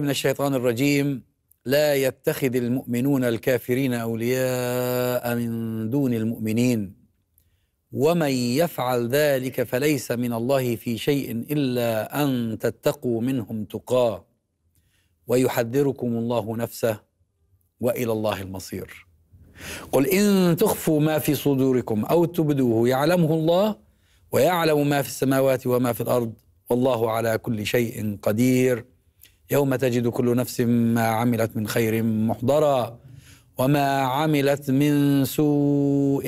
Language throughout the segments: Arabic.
بالله من الشيطان الرجيم لا يتخذ المؤمنون الكافرين اولياء من دون المؤمنين ومن يفعل ذلك فليس من الله في شيء الا ان تتقوا منهم تقاه ويحذركم الله نفسه والى الله المصير قل ان تخفوا ما في صدوركم او تبدوه يعلمه الله ويعلم ما في السماوات وما في الارض والله على كل شيء قدير يوم تجد كل نفس ما عملت من خير محضرا وما عملت من سوء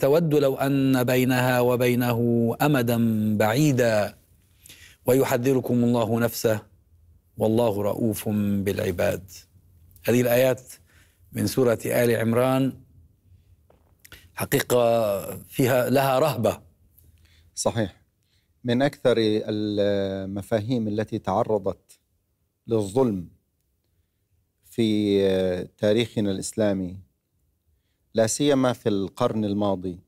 تود لو ان بينها وبينه امدا بعيدا ويحذركم الله نفسه والله رؤوف بالعباد هذه الايات من سوره ال عمران حقيقه فيها لها رهبه صحيح من اكثر المفاهيم التي تعرضت للظلم في آه، تاريخنا الاسلامي لا سيما في القرن الماضي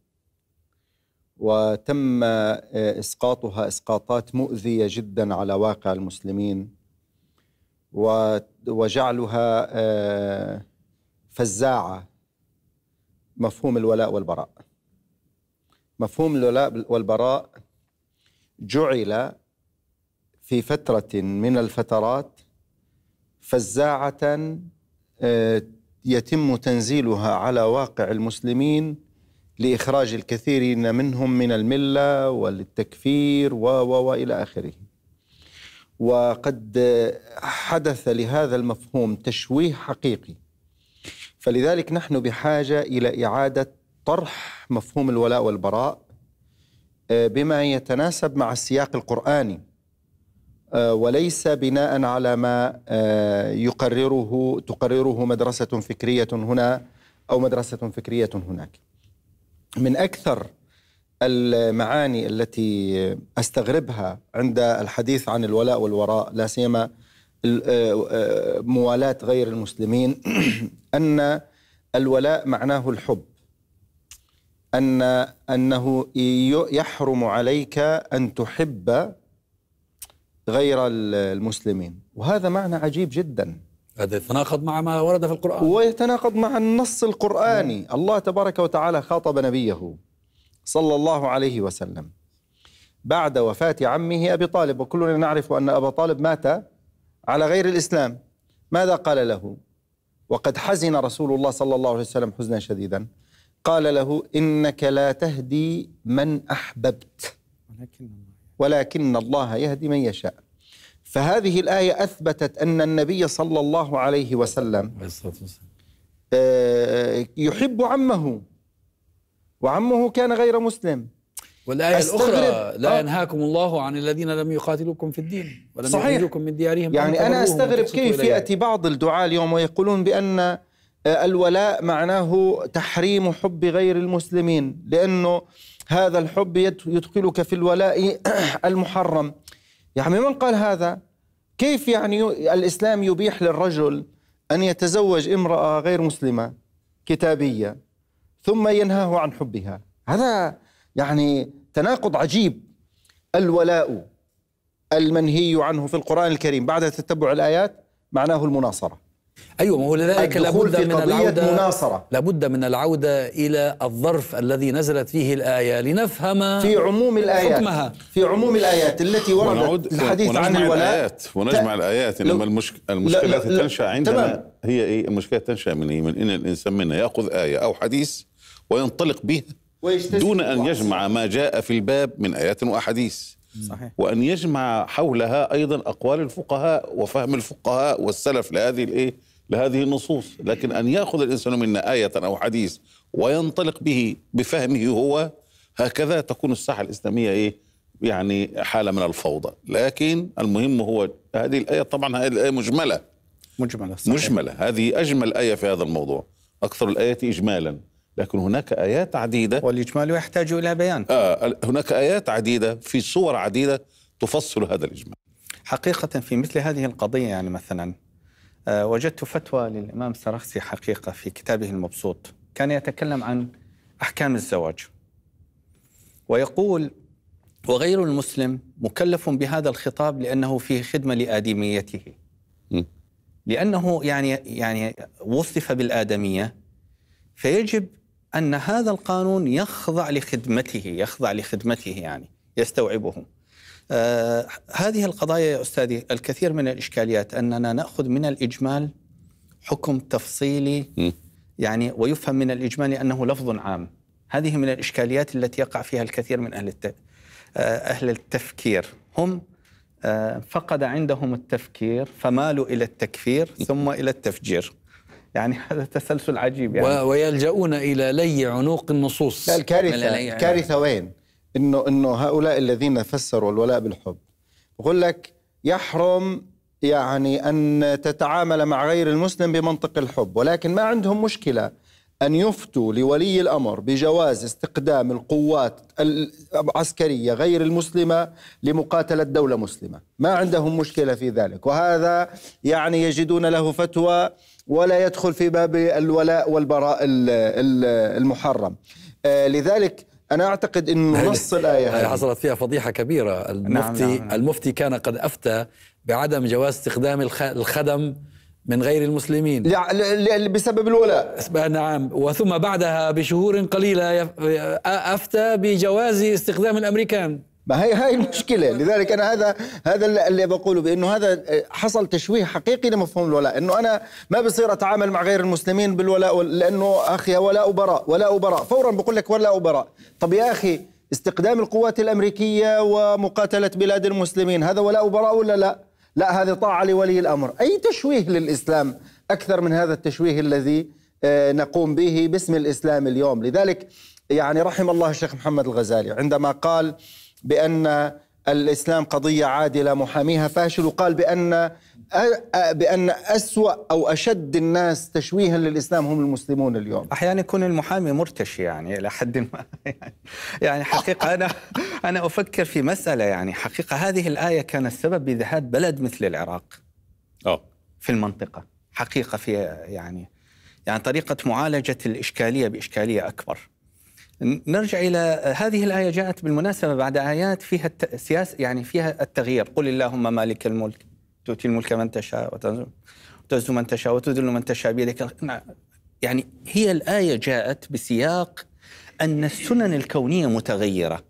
وتم آه، اسقاطها اسقاطات مؤذيه جدا على واقع المسلمين وجعلها آه، فزاعه مفهوم الولاء والبراء مفهوم الولاء والبراء جعل في فتره من الفترات فزاعة آه، يتم تنزيلها على واقع المسلمين لإخراج الكثيرين منهم من الملة وللتكفير و و وإلى آخره وقد حدث لهذا المفهوم تشويه حقيقي فلذلك نحن بحاجة إلى إعادة طرح مفهوم الولاء والبراء آه، بما يتناسب مع السياق القرآني آه، وليس بناء على ما آه، يقرره تقرره مدرسة فكرية هنا أو مدرسة فكرية هناك من أكثر المعاني التي استغربها عند الحديث عن الولاء والوراء لا سيما آه، موالاة غير المسلمين أن الولاء معناه الحب أن أنه يحرم عليك أن تحب غير المسلمين وهذا معنى عجيب جدا هذا يتناقض مع ما ورد في القرآن ويتناقض مع النص القرآني مم. نعم. الله تبارك وتعالى خاطب نبيه صلى الله عليه وسلم بعد وفاة عمه أبي طالب وكلنا نعرف أن أبا طالب مات على غير الإسلام ماذا قال له وقد حزن رسول الله صلى الله عليه وسلم حزنا شديدا قال له إنك لا تهدي من أحببت ولكن الله ولكن الله يهدي من يشاء فهذه الآية أثبتت أن النبي صلى الله عليه وسلم آه، يحب عمه وعمه كان غير مسلم والآية الأخرى لا آه. ينهاكم الله عن الذين لم يقاتلوكم في الدين ولم صحيح من ديارهم يعني أنا أستغرب كيف يأتي بعض الدعاة اليوم ويقولون بأن آه، الولاء معناه تحريم حب غير المسلمين لأنه هذا الحب يدخلك في الولاء المحرم يعني من قال هذا كيف يعني الإسلام يبيح للرجل أن يتزوج امرأة غير مسلمة كتابية ثم ينهاه عن حبها هذا يعني تناقض عجيب الولاء المنهي عنه في القرآن الكريم بعد تتبع الآيات معناه المناصرة ايوه ما هو لذلك لابد من العوده مناصرة. لابد من العوده الى الظرف الذي نزلت فيه الايه لنفهم في عموم الايات حكمها في عموم الايات التي وردت ونعود الحديث ونجمع عن الولاء الايات ونجمع ت... الايات انما المشك... المشكله تنشا عندنا تمام. هي ايه المشكله تنشا من ايه من ان الانسان منا ياخذ ايه او حديث وينطلق به دون ان يجمع ما جاء في الباب من ايات واحاديث صحيح. وأن يجمع حولها أيضا أقوال الفقهاء وفهم الفقهاء والسلف لهذه الإيه لهذه النصوص لكن أن يأخذ الإنسان منا آية أو حديث وينطلق به بفهمه هو هكذا تكون الساحة الإسلامية إيه يعني حالة من الفوضى لكن المهم هو هذه الآية طبعا هذه الآية مجملة مجملة صحيح. مجملة هذه أجمل آية في هذا الموضوع أكثر الآيات إجمالا لكن هناك آيات عديدة والإجمال يحتاج إلى بيان آه هناك آيات عديدة في صور عديدة تفصل هذا الإجمال حقيقة في مثل هذه القضية يعني مثلا آه، وجدت فتوى للإمام السرخسي حقيقة في كتابه المبسوط كان يتكلم عن أحكام الزواج ويقول وغير المسلم مكلف بهذا الخطاب لأنه فيه خدمة لآدميته لأنه يعني يعني وصف بالآدمية فيجب أن هذا القانون يخضع لخدمته يخضع لخدمته يعني يستوعبه آه هذه القضايا يا أستاذي الكثير من الإشكاليات أننا نأخذ من الإجمال حكم تفصيلي يعني ويفهم من الإجمال أنه لفظ عام هذه من الإشكاليات التي يقع فيها الكثير من أهل الت... آه، أهل التفكير هم آه، فقد عندهم التفكير فمالوا إلى التكفير ثم إلى التفجير يعني هذا تسلسل عجيب يعني ويلجؤون إلى لي عنوق النصوص الكارثة الكارثة وين؟ انه انه هؤلاء الذين فسروا الولاء بالحب بقول لك يحرم يعني ان تتعامل مع غير المسلم بمنطق الحب ولكن ما عندهم مشكله ان يفتوا لولي الامر بجواز استقدام القوات العسكريه غير المسلمه لمقاتله دوله مسلمه، ما عندهم مشكله في ذلك، وهذا يعني يجدون له فتوى ولا يدخل في باب الولاء والبراء المحرم. آه، لذلك أنا أعتقد أنه نص الآية هذه حصلت فيها فضيحة كبيرة نعم، المفتي, نعم نعم. المفتي كان قد أفتى بعدم جواز استخدام الخدم من غير المسلمين بسبب الولاء نعم وثم بعدها بشهور قليلة أفتى بجواز استخدام الأمريكان ما هي هاي المشكله لذلك انا هذا هذا اللي بقوله بانه هذا حصل تشويه حقيقي لمفهوم الولاء انه انا ما بصير اتعامل مع غير المسلمين بالولاء لانه اخي ولاء وبراء ولاء وبراء فورا بقول لك ولاء وبراء طب يا اخي استقدام القوات الامريكيه ومقاتله بلاد المسلمين هذا ولاء وبراء ولا لا لا هذه طاعه لولي الامر اي تشويه للاسلام اكثر من هذا التشويه الذي آه، نقوم به باسم الاسلام اليوم لذلك يعني رحم الله الشيخ محمد الغزالي عندما قال بأن الإسلام قضية عادلة محاميها فاشل وقال بأن بأن أسوأ أو أشد الناس تشويها للإسلام هم المسلمون اليوم أحيانا يكون المحامي مرتشي يعني إلى حد ما يعني, حقيقة أنا أنا أفكر في مسألة يعني حقيقة هذه الآية كان السبب بذهاب بلد مثل العراق أو. آه. في المنطقة حقيقة في يعني يعني طريقة معالجة الإشكالية بإشكالية أكبر نرجع الى هذه الايه جاءت بالمناسبه بعد ايات فيها السياسه يعني فيها التغيير قل اللهم مالك الملك تؤتي الملك من تشاء وتعز من تشاء وتذل من تشاء بيدك نعم. يعني هي الايه جاءت بسياق ان السنن الكونيه متغيره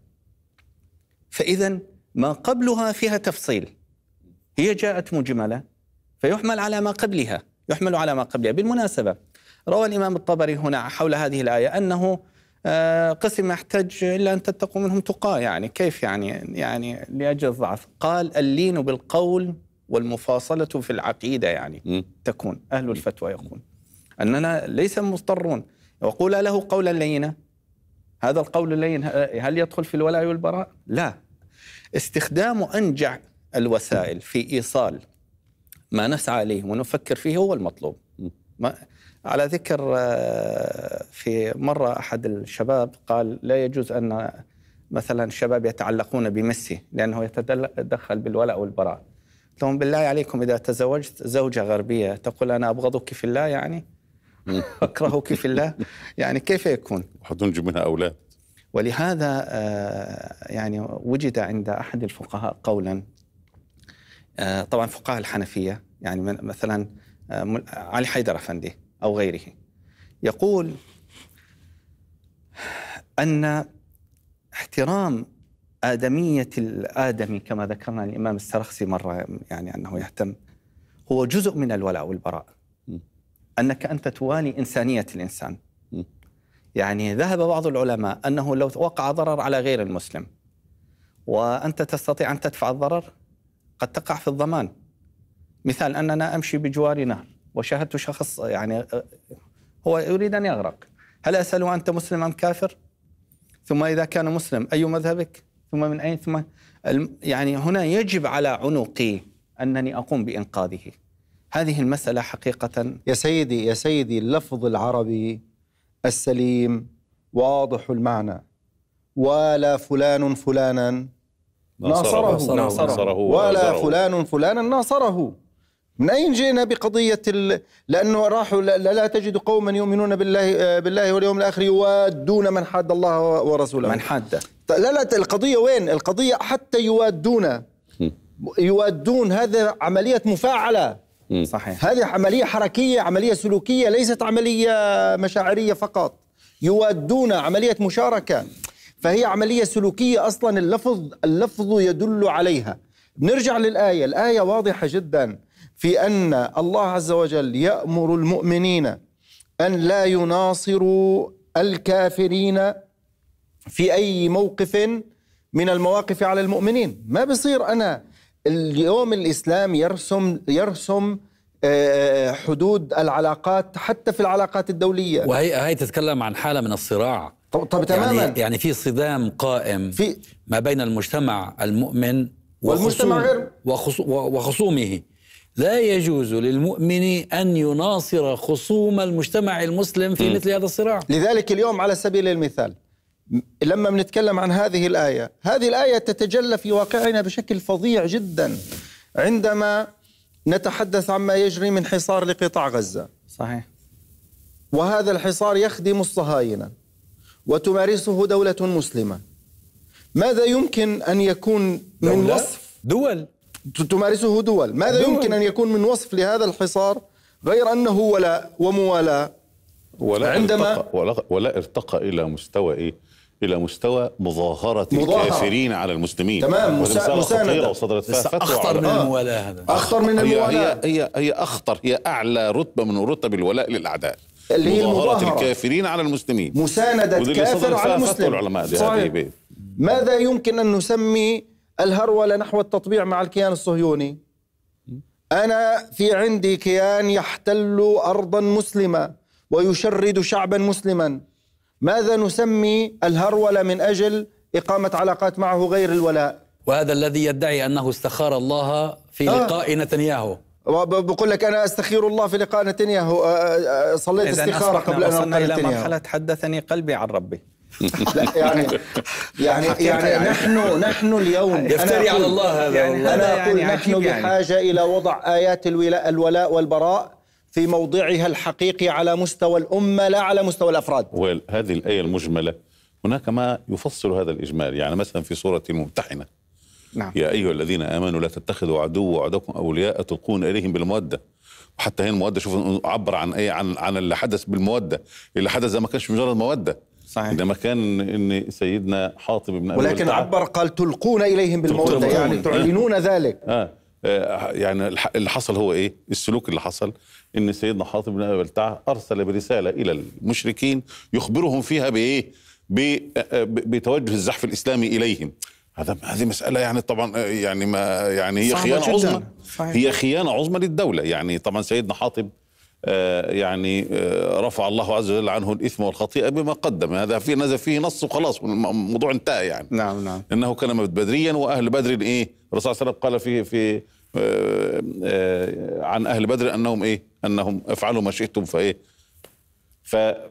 فاذا ما قبلها فيها تفصيل هي جاءت مجمله فيحمل على ما قبلها يحمل على ما قبلها بالمناسبه روى الامام الطبري هنا حول هذه الايه انه آه، قسم يحتج الا ان تتقوا منهم تقاه يعني كيف يعني يعني لاجل الضعف قال اللين بالقول والمفاصله في العقيده يعني م. تكون اهل الفتوى يقول اننا ليس مضطرون وقولا له قولا لينا هذا القول اللين هل يدخل في الولاء والبراء؟ لا استخدام انجع الوسائل في ايصال ما نسعى اليه ونفكر فيه هو المطلوب ما على ذكر آه، في مرة أحد الشباب قال لا يجوز أن مثلا الشباب يتعلقون بميسي لأنه يتدخل بالولاء والبراء لهم بالله عليكم إذا تزوجت زوجة غربية تقول أنا أبغضك في الله يعني أكرهك في الله يعني كيف يكون وحتنجب منها أولاد ولهذا آه، يعني وجد عند أحد الفقهاء قولا آه، طبعا فقهاء الحنفية يعني مثلا علي حيدر أفندي أو غيره يقول أن احترام آدمية الآدمي كما ذكرنا الإمام السرخسي مرة يعني أنه يهتم هو جزء من الولاء والبراء أنك أنت توالي إنسانية الإنسان يعني ذهب بعض العلماء أنه لو وقع ضرر على غير المسلم وأنت تستطيع أن تدفع الضرر قد تقع في الضمان مثال أننا أمشي بجوار نهر وشاهدت شخص يعني هو يريد أن يغرق هل أسأله أنت مسلم أم كافر ثم إذا كان مسلم أي مذهبك ثم من أين ثم يعني هنا يجب على عنقي أنني أقوم بإنقاذه هذه المسألة حقيقة يا سيدي يا سيدي اللفظ العربي السليم واضح المعنى ولا فلان فلانا ناصره, ناصره, ناصره, ناصره ولا فلان فلانا ناصره من أين جئنا بقضية ال... لأنه راحوا لا, لا تجد قوما يؤمنون بالله آه، بالله واليوم الآخر يوادون من حاد الله ورسوله من حاده لا لا القضية وين؟ القضية حتى يوادون يوادون هذا عملية مفاعلة صحيح هذه عملية حركية عملية سلوكية ليست عملية مشاعرية فقط يوادون عملية مشاركة فهي عملية سلوكية أصلا اللفظ اللفظ يدل عليها نرجع للآية الآية واضحة جدا في ان الله عز وجل يامر المؤمنين ان لا يناصروا الكافرين في اي موقف من المواقف على المؤمنين ما بصير انا اليوم الاسلام يرسم يرسم آه، آه، حدود العلاقات حتى في العلاقات الدوليه وهي هي تتكلم عن حاله من الصراع طب, طب يعني تماما يعني, يعني في صدام قائم في ما بين المجتمع المؤمن والمجتمع غير وخصومه لا يجوز للمؤمن أن يناصر خصوم المجتمع المسلم في مثل هذا الصراع لذلك اليوم على سبيل المثال لما بنتكلم عن هذه الآية هذه الآية تتجلى في واقعنا بشكل فظيع جدا عندما نتحدث عما يجري من حصار لقطاع غزة صحيح وهذا الحصار يخدم الصهاينة وتمارسه دولة مسلمة ماذا يمكن أن يكون من وصف دول تمارسه دول ماذا دول. يمكن أن يكون من وصف لهذا الحصار غير أنه ولاء وموالاة ولا عندما ارتقى ولا, ولا ارتقى إلى مستوى إيه؟ الى مستوى مظاهره مضاهرة. الكافرين على المسلمين تمام مساندة وصدرت فيها فتوى اخطر من الموالاه هذا آه. اخطر من الموالاه هي هي, هي اخطر هي اعلى رتبه من رتب الولاء للاعداء اللي هي مظاهرة الكافرين على المسلمين مساندة كافر على المسلم العلماء صحيح. ماذا يمكن أن نسمي الهرولة نحو التطبيع مع الكيان الصهيوني أنا في عندي كيان يحتل أرضا مسلمة ويشرد شعبا مسلما ماذا نسمي الهرولة من أجل إقامة علاقات معه غير الولاء وهذا الذي يدعي أنه استخار الله في آه. لقاء نتنياهو بقول لك انا استخير الله في لقاء نتنياهو صليت استخاره قبل ان القى الى مرحله حدثني قلبي عن ربي لا يعني يعني-, يعني يعني نحن نحن اليوم يفتري على الله هذا يعني انا يعني اقول يعني نحن بحاجه الى وضع ايات الولاء الولاء والبراء في موضعها الحقيقي على مستوى الامه لا على مستوى الافراد. وهذه الايه المجمله هناك ما يفصل هذا الاجمال يعني مثلا في سوره الممتحنه نعم. يا ايها الذين امنوا لا تتخذوا عدو وعدوكم اولياء تلقون اليهم بالموده وحتى هنا الموده شوف عبر عن ايه عن عن اللي حدث بالموده اللي حدث ده ما كانش مجرد موده صحيح عندما كان ان سيدنا حاطب بن ولكن عبر قال تلقون اليهم بالموت يعني تعلنون ذلك آه. آه، يعني اللي حصل هو ايه؟ السلوك اللي حصل ان سيدنا حاطب بن ابي بلتعه ارسل برساله الى المشركين يخبرهم فيها بايه؟ آه، بتوجه الزحف الاسلامي اليهم. هذا هذه مساله يعني طبعا آه، يعني ما يعني هي خيانه عظمى هي خيانه عظمى للدوله يعني طبعا سيدنا حاطب آه، يعني آه، رفع الله عز وجل عنه الإثم والخطيئة بما قدم هذا في نزل فيه نص وخلاص الموضوع انتهى يعني نعم نعم إنه كان بدريا وأهل بدر إيه الرسول صلى الله عليه وسلم قال في في آه، عن أهل بدر أنهم إيه أنهم افعلوا ما شئتم فإيه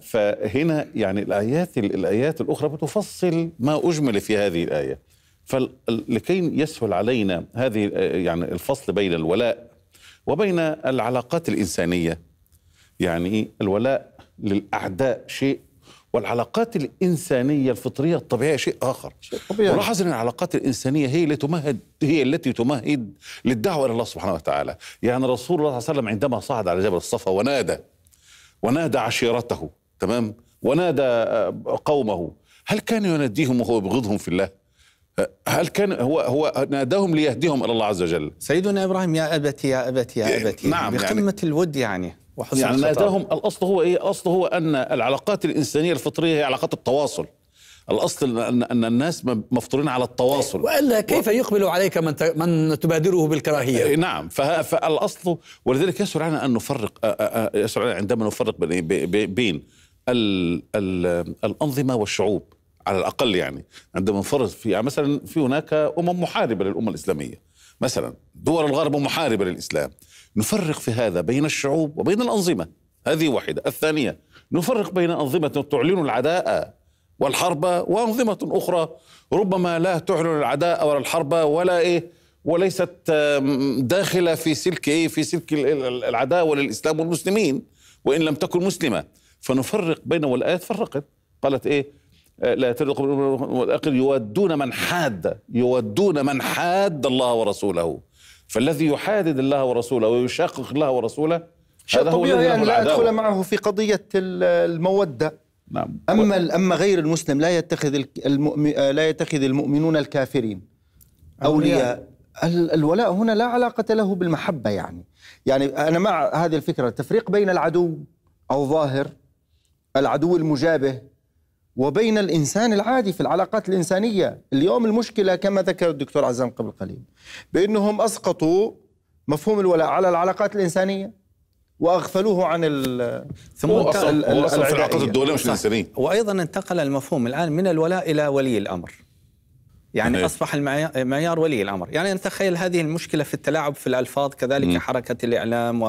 فهنا يعني الآيات الآيات الأخرى بتفصل ما أجمل في هذه الآية فلكي يسهل علينا هذه يعني الفصل بين الولاء وبين العلاقات الإنسانية يعني ايه الولاء للاعداء شيء والعلاقات الإنسانية الفطرية الطبيعية شيء آخر شيء طبيعي. ولاحظ أن العلاقات الإنسانية هي التي تمهد هي التي تمهد للدعوة إلى الله سبحانه وتعالى يعني رسول الله صلى الله عليه وسلم عندما صعد على جبل الصفا ونادى ونادى عشيرته تمام ونادى آه، قومه هل كان يناديهم وهو يبغضهم في الله آه، هل كان هو هو ناداهم ليهديهم الى الله عز وجل سيدنا ابراهيم يا ابت يا ابت يا إيه، ابت نعم يعني بقمه يعني الود يعني وحسن يعني ناداهم الاصل هو ايه؟ الاصل هو ان العلاقات الانسانيه الفطريه هي علاقات التواصل الاصل ان ان الناس مفطورين على التواصل والا كيف و... يقبل عليك من ت... من تبادره بالكراهيه إيه، نعم فالاصل ولذلك يسر علينا ان نفرق يسر علينا عندما نفرق بين بين ال... ال... الانظمه والشعوب على الاقل يعني عندما نفرق في يعني مثلا في هناك امم محاربه للامه الاسلاميه مثلا دول الغرب محاربه للاسلام نفرق في هذا بين الشعوب وبين الأنظمة هذه واحدة الثانية نفرق بين أنظمة تعلن العداء والحرب وأنظمة أخرى ربما لا تعلن العداء ولا الحرب ولا إيه وليست داخلة في سلك إيه في سلك العداوة للإسلام والمسلمين وإن لم تكن مسلمة فنفرق بين والآيات فرقت قالت إيه آه، لا ترق والأقل يودون من حاد يودون من حاد الله ورسوله فالذي يحادد الله ورسوله ويشقق الله ورسوله هذا هو الذي يعني لا أدخل معه في قضية المودة نعم أما أما غير المسلم لا يتخذ المؤمن لا يتخذ المؤمنون الكافرين أولياء الولاء هنا لا علاقة له بالمحبة يعني يعني أنا مع هذه الفكرة التفريق بين العدو أو ظاهر العدو المجابه وبين الانسان العادي في العلاقات الانسانيه، اليوم المشكله كما ذكر الدكتور عزام قبل قليل بانهم اسقطوا مفهوم الولاء على العلاقات الانسانيه واغفلوه عن ال ثم هو اصلا في العلاقات الدوليه مش الانسانيه وايضا انتقل المفهوم الان من الولاء الى ولي الامر يعني أيه. أصبح المعيار ولي الأمر يعني نتخيل هذه المشكلة في التلاعب في الألفاظ كذلك م. حركة الإعلام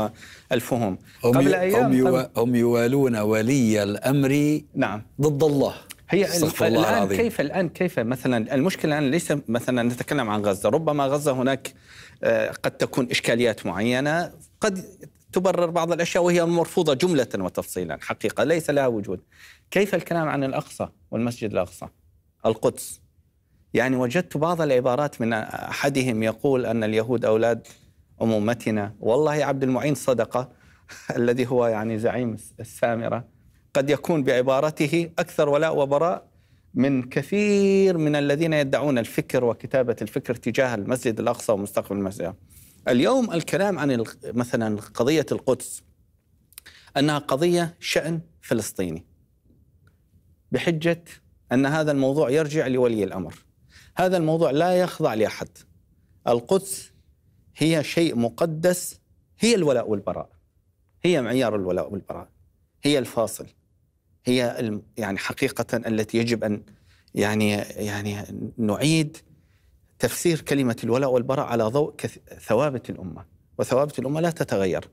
والفهم هم قبل أيام هم, يو... هم يوالون ولي الأمر نعم ضد الله هي الآن العظيم. كيف الآن كيف مثلا المشكلة الآن ليس مثلا نتكلم عن غزة ربما غزة هناك آه، قد تكون إشكاليات معينة قد تبرر بعض الاشياء وهي مرفوضه جمله وتفصيلا حقيقه ليس لها وجود. كيف الكلام عن الاقصى والمسجد الاقصى؟ القدس يعني وجدت بعض العبارات من احدهم يقول ان اليهود اولاد امومتنا والله عبد المعين صدقه الذي هو يعني زعيم السامره قد يكون بعبارته اكثر ولاء وبراء من كثير من الذين يدعون الفكر وكتابه الفكر تجاه المسجد الاقصى ومستقبل المسجد اليوم الكلام عن مثلا قضيه القدس انها قضيه شان فلسطيني بحجه ان هذا الموضوع يرجع لولي الامر هذا الموضوع لا يخضع لأحد القدس هي شيء مقدس هي الولاء والبراء هي معيار الولاء والبراء هي الفاصل هي يعني حقيقة التي يجب أن يعني يعني نعيد تفسير كلمة الولاء والبراء على ضوء ثوابت الأمة وثوابت الأمة لا تتغير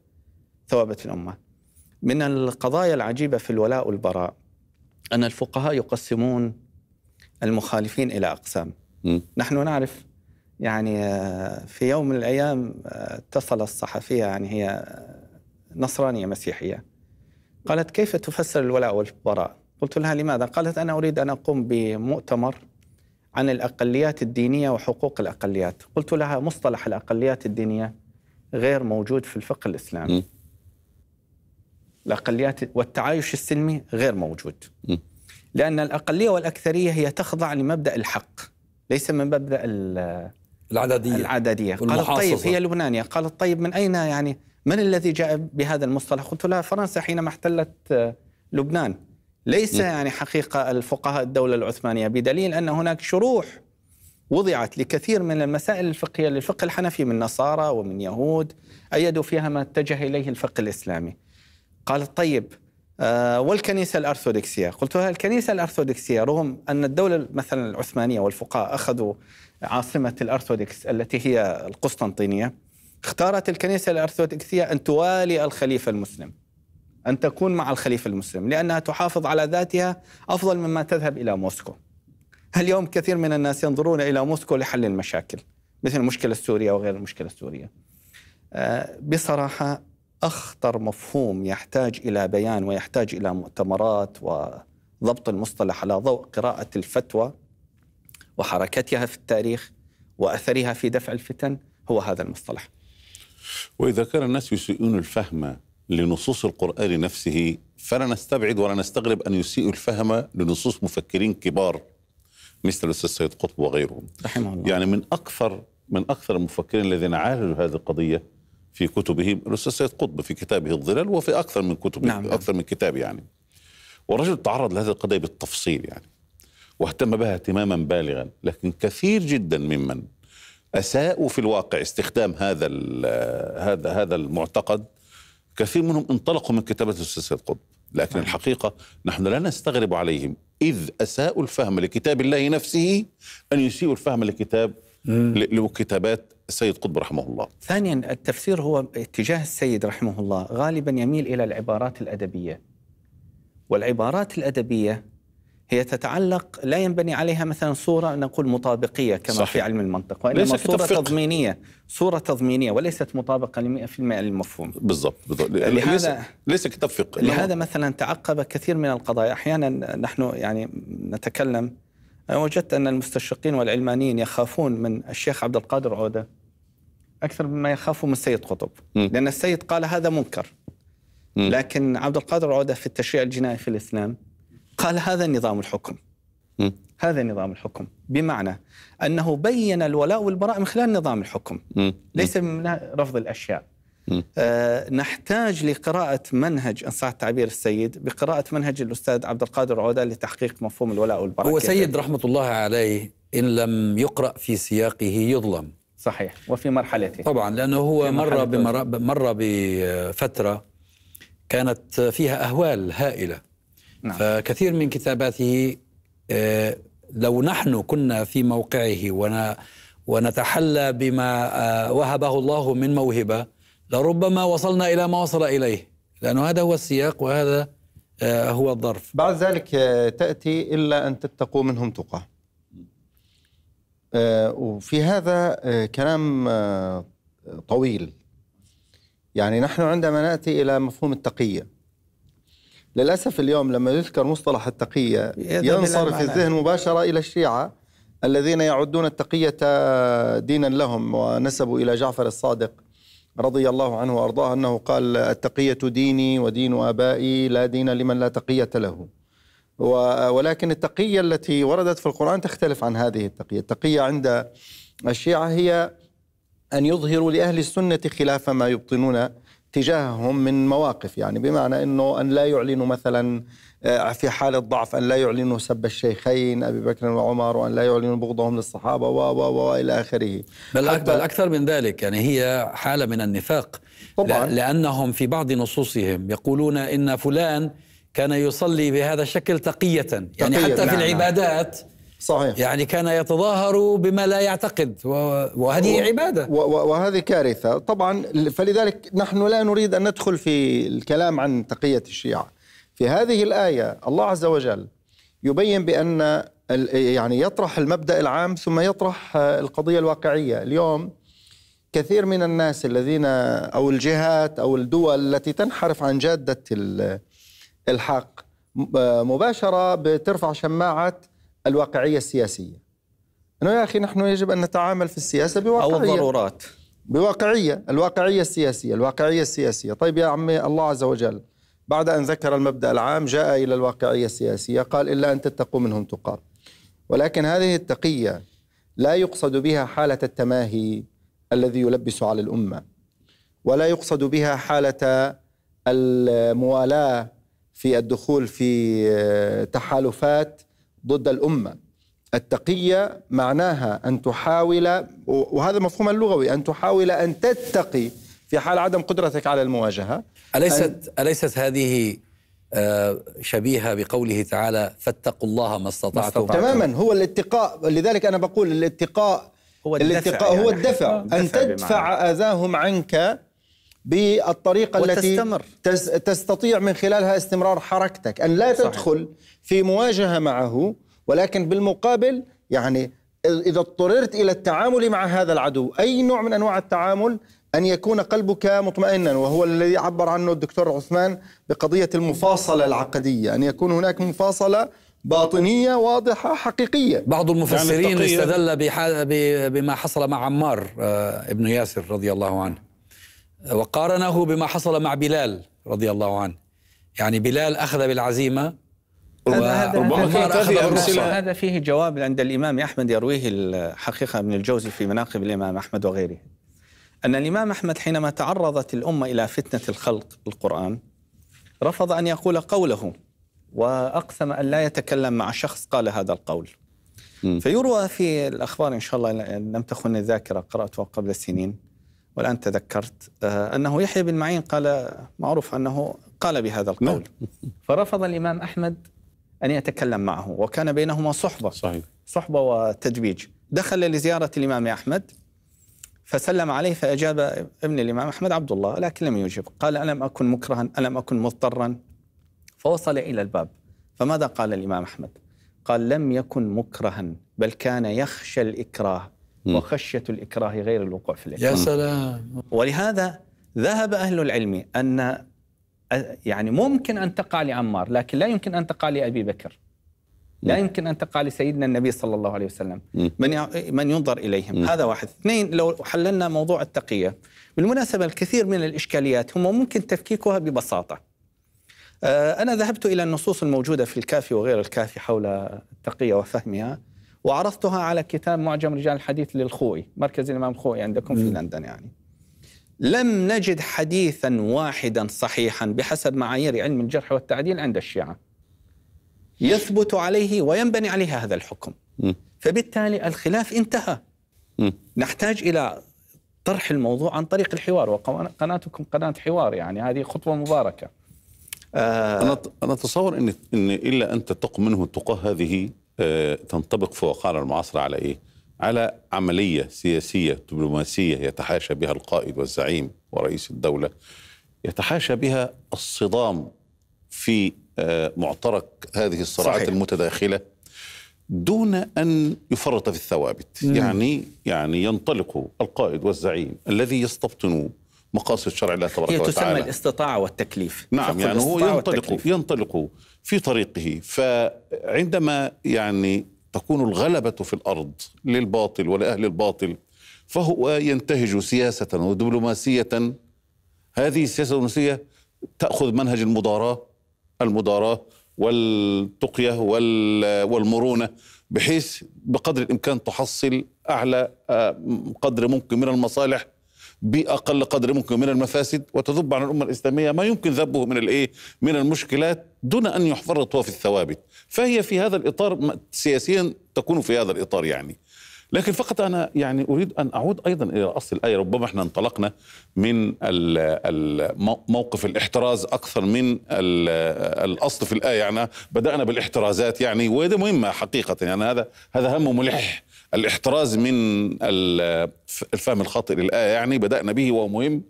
ثوابت الأمة من القضايا العجيبة في الولاء والبراء أن الفقهاء يقسمون المخالفين إلى أقسام نحن نعرف يعني آه، في يوم من الأيام آه، اتصل الصحفية يعني هي آه، نصرانية مسيحية قالت كيف تفسر الولاء والبراء قلت لها لماذا قالت أنا أريد أن أقوم بمؤتمر عن الأقليات الدينية وحقوق الأقليات قلت لها مصطلح الأقليات الدينية غير موجود في الفقه الإسلامي الأقليات والتعايش السلمي غير موجود لأن الأقلية والأكثرية هي تخضع لمبدأ الحق ليس من مبدا العدديه العدديه قالت طيب هي لبنانيه قالت طيب من اين يعني من الذي جاء بهذا المصطلح قلت لها فرنسا حينما احتلت آه، لبنان ليس م. يعني حقيقه الفقهاء الدوله العثمانيه بدليل ان هناك شروح وضعت لكثير من المسائل الفقهيه للفقه الحنفي من نصارى ومن يهود ايدوا فيها ما اتجه اليه الفقه الاسلامي قالت طيب آه، والكنيسة الأرثوذكسية قلت لها الكنيسة الأرثوذكسية رغم أن الدولة مثلا العثمانية والفقهاء أخذوا عاصمة الأرثوذكس التي هي القسطنطينية اختارت الكنيسة الأرثوذكسية أن توالي الخليفة المسلم أن تكون مع الخليفة المسلم لأنها تحافظ على ذاتها أفضل مما تذهب إلى موسكو اليوم كثير من الناس ينظرون إلى موسكو لحل المشاكل مثل المشكلة السورية وغير المشكلة السورية آه، بصراحة اخطر مفهوم يحتاج الى بيان ويحتاج الى مؤتمرات وضبط المصطلح على ضوء قراءه الفتوى وحركتها في التاريخ واثرها في دفع الفتن هو هذا المصطلح. واذا كان الناس يسيئون الفهم لنصوص القران نفسه فلا نستبعد ولا نستغرب ان يسيء الفهم لنصوص مفكرين كبار مثل الاستاذ سيد قطب وغيرهم. رحمه الله. يعني من اكثر من اكثر المفكرين الذين عالجوا هذه القضيه في كتبه الاستاذ سيد قطب في كتابه الظلال وفي اكثر من كتب نعم،, نعم اكثر من كتاب يعني والرجل تعرض لهذه القضيه بالتفصيل يعني واهتم بها اهتماما بالغا لكن كثير جدا ممن اساءوا في الواقع استخدام هذا هذا هذا المعتقد كثير منهم انطلقوا من كتابه الاستاذ سيد قطب لكن نعم. الحقيقه نحن لا نستغرب عليهم اذ اساءوا الفهم لكتاب الله نفسه ان يسيئوا الفهم لكتاب لكتابات السيد قطب رحمه الله ثانيا التفسير هو اتجاه السيد رحمه الله غالبا يميل إلى العبارات الأدبية والعبارات الأدبية هي تتعلق لا ينبني عليها مثلا صورة نقول مطابقية كما صحيح. في علم المنطق وإنما صورة تفق. تضمينية صورة تضمينية وليست مطابقة ل 100% للمفهوم بالضبط بالضبط لهذا ليس, ليس كتاب فقه لهذا مثلا تعقب كثير من القضايا أحيانا نحن يعني نتكلم أنا وجدت أن المستشرقين والعلمانيين يخافون من الشيخ عبد القادر عودة أكثر مما يخافوا من السيد قطب م. لأن السيد قال هذا منكر م. لكن عبد القادر عودة في التشريع الجنائي في الإسلام قال هذا نظام الحكم م. هذا نظام الحكم بمعنى أنه بين الولاء والبراء من خلال نظام الحكم ليس من رفض الأشياء آه نحتاج لقراءة منهج إن صح التعبير السيد بقراءة منهج الأستاذ عبد القادر عودة لتحقيق مفهوم الولاء والبراء هو سيد رحمة الله عليه إن لم يقرأ في سياقه يظلم صحيح وفي مرحلته طبعا لأنه هو مر مر بفترة كانت فيها أهوال هائلة نعم. فكثير من كتاباته آه، لو نحن كنا في موقعه ونتحلى بما آه، وهبه الله من موهبه لربما وصلنا إلى ما وصل إليه لأنه هذا هو السياق وهذا آه، هو الظرف بعد ذلك آه، تأتي إلا أن تتقوا منهم تقى آه، وفي هذا كلام طويل يعني نحن عندما نأتي إلى مفهوم التقية للأسف اليوم لما يذكر مصطلح التقية ينصرف الذهن مباشرة إلى الشيعة الذين يعدون التقية دينا لهم ونسبوا إلى جعفر الصادق رضي الله عنه وارضاه انه قال التقيه ديني ودين ابائي لا دين لمن لا تقيه له ولكن التقيه التي وردت في القران تختلف عن هذه التقيه التقيه عند الشيعه هي ان يظهروا لاهل السنه خلاف ما يبطنون تجاههم من مواقف يعني بمعنى انه ان لا يعلنوا مثلا آه، في حاله ضعف ان لا يعلنوا سب الشيخين ابي بكر وعمر وان لا يعلنوا بغضهم للصحابه و و و والى اخره بل بل اكثر من ذلك يعني هي حاله من النفاق طبعا لانهم في بعض نصوصهم يقولون ان فلان كان يصلي بهذا الشكل تقية يعني تقية حتى في نعم، نعم. العبادات صحيح يعني كان يتظاهر بما لا يعتقد وهذه و... عبادة وهذه كارثة طبعا فلذلك نحن لا نريد أن ندخل في الكلام عن تقية الشيعة في هذه الآية الله عز وجل يبين بأن يعني يطرح المبدأ العام ثم يطرح آه، القضية الواقعية اليوم كثير من الناس الذين أو الجهات أو الدول التي تنحرف عن جادة الحق آه، مباشرة بترفع شماعة الواقعية السياسية أنه يا أخي نحن يجب أن نتعامل في السياسة بواقعية أو الضرورات بواقعية الواقعية السياسية الواقعية السياسية طيب يا عمي الله عز وجل بعد أن ذكر المبدأ العام جاء إلى الواقعية السياسية قال إلا أن تتقوا منهم تقاب ولكن هذه التقية لا يقصد بها حالة التماهي الذي يلبس على الأمة ولا يقصد بها حالة الموالاة في الدخول في تحالفات ضد الامه التقيه معناها ان تحاول وهذا مفهوم اللغوي ان تحاول ان تتقي في حال عدم قدرتك على المواجهه اليست اليست هذه آه، شبيهة بقوله تعالى فاتقوا الله ما استطعتم تماما هو الاتقاء لذلك أنا بقول الاتقاء هو الدفع الاتقاء يعني هو الدفع أن تدفع بمعنى. أذاهم عنك بالطريقة وتستمر. التي تستطيع من خلالها استمرار حركتك أن لا صحيح. تدخل في مواجهة معه ولكن بالمقابل يعني إذا اضطررت إلى التعامل مع هذا العدو أي نوع من أنواع التعامل أن يكون قلبك مطمئنا وهو الذي عبر عنه الدكتور عثمان بقضية المفاصلة العقدية أن يكون هناك مفاصلة باطنية واضحة حقيقية بعض يعني المفسرين يعني استدل بما حصل مع عمار آه، ابن ياسر رضي الله عنه وقارنه بما حصل مع بلال رضي الله عنه يعني بلال أخذ بالعزيمة هذا فيه جواب عند الإمام أحمد يرويه الحقيقة ابن الجوزي في مناقب الإمام أحمد وغيره أن الإمام أحمد حينما تعرضت الأمة إلى فتنة الخلق القرآن رفض أن يقول قوله وأقسم أن لا يتكلم مع شخص قال هذا القول م. فيروى في الأخبار إن شاء الله لم تخن الذاكرة قرأتها قبل سنين والآن تذكرت آه، أنه يحيى بن معين قال معروف أنه قال بهذا نعم. القول فرفض الإمام أحمد أن يتكلم معه وكان بينهما صحبة صحيح. صحبة وتدبيج دخل لزيارة الإمام أحمد فسلم عليه فأجاب ابن الإمام أحمد عبد الله لكن لم يجب قال ألم أكن مكرها ألم أكن مضطرا فوصل إلى الباب فماذا قال الإمام أحمد قال لم يكن مكرها بل كان يخشى الإكراه وخشية الإكراه غير الوقوع في الإكراه يا سلام ولهذا ذهب أهل العلم أن يعني ممكن أن تقع لعمار لكن لا يمكن أن تقع لأبي بكر لا يمكن أن تقع لسيدنا النبي صلى الله عليه وسلم من من ينظر إليهم هذا واحد اثنين لو حللنا موضوع التقية بالمناسبة الكثير من الإشكاليات هم ممكن تفكيكها ببساطة أنا ذهبت إلى النصوص الموجودة في الكافي وغير الكافي حول التقية وفهمها وعرضتها على كتاب معجم رجال الحديث للخوئي مركز الإمام الخوي عندكم في لندن يعني لم نجد حديثا واحدا صحيحا بحسب معايير علم الجرح والتعديل عند الشيعة يثبت عليه وينبني عليه هذا الحكم فبالتالي الخلاف انتهى نحتاج إلى طرح الموضوع عن طريق الحوار وقناتكم قناة حوار يعني هذه خطوة مباركة آه، أنا أنا أتصور أن إن إلا أنت تتق منه التقى هذه آه، تنطبق في واقعنا المعاصر على ايه؟ على عمليه سياسيه دبلوماسيه يتحاشى بها القائد والزعيم ورئيس الدوله يتحاشى بها الصدام في آه، معترك هذه الصراعات صحيح. المتداخله دون ان يفرط في الثوابت مم. يعني يعني ينطلق القائد والزعيم الذي يستبطن مقاصد شرع الله تبارك هي وتعالى تسمى الاستطاعة والتكليف نعم يعني هو ينطلق ينطلق في طريقه فعندما يعني تكون الغلبة في الأرض للباطل ولأهل الباطل فهو ينتهج سياسة ودبلوماسية هذه السياسة الدبلوماسية تأخذ منهج المداراه المداراه والتقية والمرونة بحيث بقدر الإمكان تحصل أعلى آه، قدر ممكن من المصالح باقل قدر ممكن من المفاسد وتذب عن الامه الاسلاميه ما يمكن ذبه من الايه من المشكلات دون ان هو في الثوابت فهي في هذا الاطار سياسيا تكون في هذا الاطار يعني لكن فقط انا يعني اريد ان اعود ايضا الى اصل الايه ربما احنا انطلقنا من موقف الاحتراز اكثر من الاصل في الايه يعني بدانا بالاحترازات يعني وهذا مهمه حقيقه يعني هذا هذا هم ملح الاحتراز من الفهم الخاطئ للآية يعني بدأنا به وهو مهم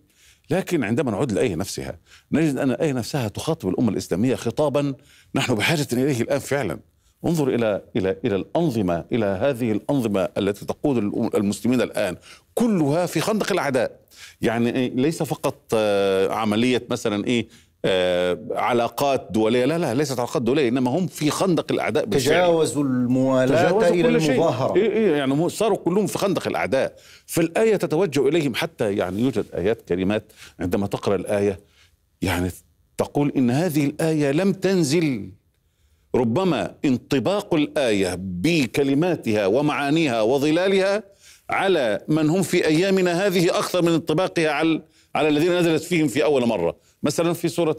لكن عندما نعود للآية نفسها نجد أن الآية نفسها تخاطب الأمة الإسلامية خطابا نحن بحاجة إليه الآن فعلا انظر إلى إلى إلى الأنظمة إلى هذه الأنظمة التي تقود المسلمين الآن كلها في خندق الأعداء يعني إيه، ليس فقط آه، عملية مثلا إيه آه، علاقات دوليه لا لا ليست علاقات دوليه انما هم في خندق الاعداء تجاوزوا الموالاه تجاوزوا الى المظاهره إيه, إيه، يعني صاروا كلهم في خندق الاعداء فالايه تتوجه اليهم حتى يعني يوجد ايات كلمات عندما تقرا الايه يعني تقول ان هذه الايه لم تنزل ربما انطباق الايه بكلماتها ومعانيها وظلالها على من هم في ايامنا هذه اكثر من انطباقها على على الذين نزلت فيهم في اول مره مثلا في سورة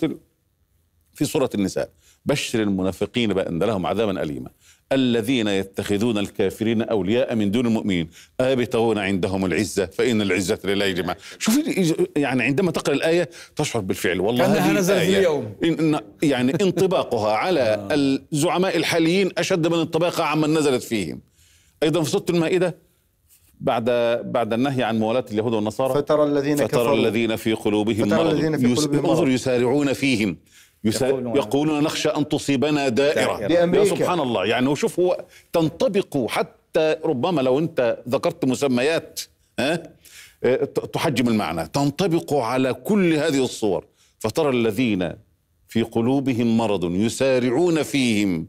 في سورة النساء بشر المنافقين بأن لهم عذابا أليما الذين يتخذون الكافرين أولياء من دون المؤمنين أبتغون عندهم العزة فإن العزة لله جمع شوف يعني عندما تقرأ الآية تشعر بالفعل والله هذه نزلت اليوم إن يعني انطباقها على آه. الزعماء الحاليين أشد من انطباقها عمن نزلت فيهم أيضا في سورة المائدة بعد بعد النهي عن موالاة اليهود والنصارى فترى الذين فترى كفروا الذين في قلوبهم فترى الذين في قلوبهم انظر يسارعون فيهم يسا... يقولون, يقولون نخشى ان تصيبنا دائره, دائرة. لأمريكا. سبحان الله يعني هو شوف هو تنطبق حتى ربما لو انت ذكرت مسميات ها آه، تحجم المعنى تنطبق على كل هذه الصور فترى الذين في قلوبهم مرض يسارعون فيهم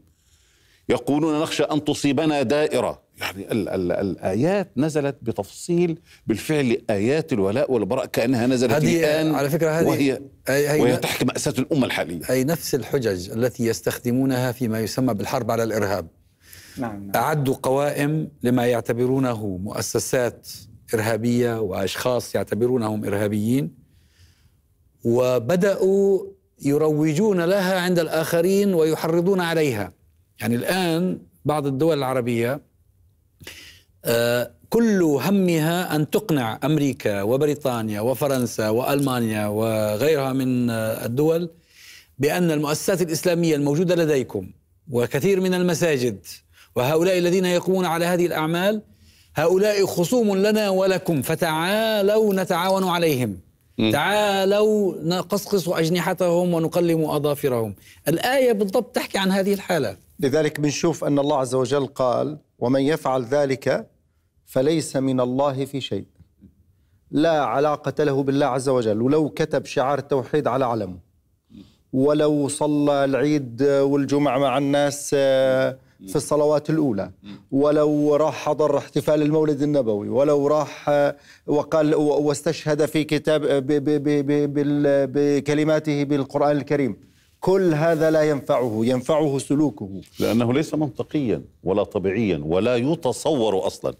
يقولون نخشى ان تصيبنا دائره يعني الـ الـ الآيات نزلت بتفصيل بالفعل آيات الولاء والبراء كأنها نزلت هذه الآن على فكرة هذه وهي, هي وهي تحكي مأساة الأمة الحالية أي نفس الحجج التي يستخدمونها فيما يسمى بالحرب على الإرهاب نعم, نعم. أعدوا قوائم لما يعتبرونه مؤسسات إرهابية وأشخاص يعتبرونهم إرهابيين وبدأوا يروجون لها عند الآخرين ويحرضون عليها يعني الآن بعض الدول العربية آه، كل همها ان تقنع امريكا وبريطانيا وفرنسا والمانيا وغيرها من آه، الدول بان المؤسسات الاسلاميه الموجوده لديكم وكثير من المساجد وهؤلاء الذين يقومون على هذه الاعمال هؤلاء خصوم لنا ولكم فتعالوا نتعاون عليهم م. تعالوا نقصقص أجنحتهم ونقلم أظافرهم الآية بالضبط تحكي عن هذه الحالة لذلك بنشوف أن الله عز وجل قال ومن يفعل ذلك فليس من الله في شيء لا علاقة له بالله عز وجل ولو كتب شعار التوحيد على علمه ولو صلى العيد والجمعة مع الناس آه، في الصلوات الأولى ولو راح حضر احتفال المولد النبوي ولو راح آه، وقال واستشهد في كتاب آه، بكلماته بالقرآن الكريم كل هذا لا ينفعه ينفعه سلوكه لأنه ليس منطقيا ولا طبيعيا ولا يتصور أصلا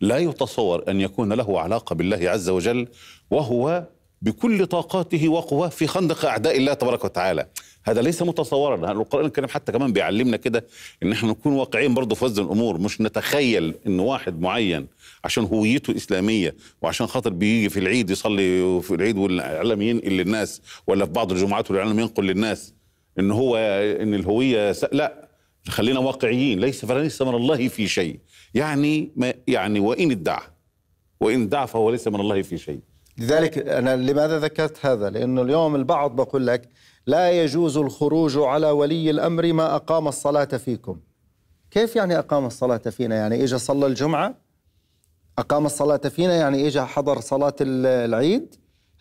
لا يتصور ان يكون له علاقه بالله عز وجل وهو بكل طاقاته وقواه في خندق اعداء الله تبارك وتعالى هذا ليس متصورا القران الكريم حتى كمان بيعلمنا كده ان احنا نكون واقعيين برضه في وزن الامور مش نتخيل ان واحد معين عشان هويته اسلاميه وعشان خاطر بيجي في العيد يصلي في العيد والاعلام ينقل للناس ولا في بعض الجمعات والاعلام ينقل للناس ان هو ان الهويه لا خلينا واقعيين ليس فرنسا من الله في شيء يعني ما يعني وإن ادعى وإن ادعى فهو ليس من الله في شيء لذلك أنا لماذا ذكرت هذا لأنه اليوم البعض بقول لك لا يجوز الخروج على ولي الأمر ما أقام الصلاة فيكم كيف يعني أقام الصلاة فينا يعني اجى صلى الجمعة أقام الصلاة فينا يعني اجى حضر صلاة العيد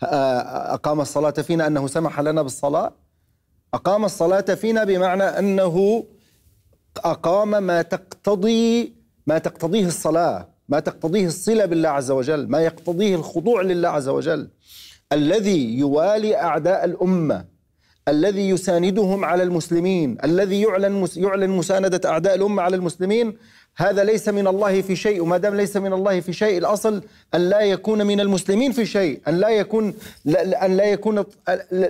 أقام الصلاة فينا أنه سمح لنا بالصلاة أقام الصلاة فينا بمعنى أنه أقام ما تقتضي ما تقتضيه الصلاة ما تقتضيه الصلة بالله عز وجل ما يقتضيه الخضوع لله عز وجل الذي يوالي أعداء الأمة الذي يساندهم على المسلمين الذي يعلن يعلن مساندة أعداء الأمة على المسلمين هذا ليس من الله في شيء وما دام ليس من الله في شيء الأصل أن لا يكون من المسلمين في شيء أن لا يكون أن لا يكون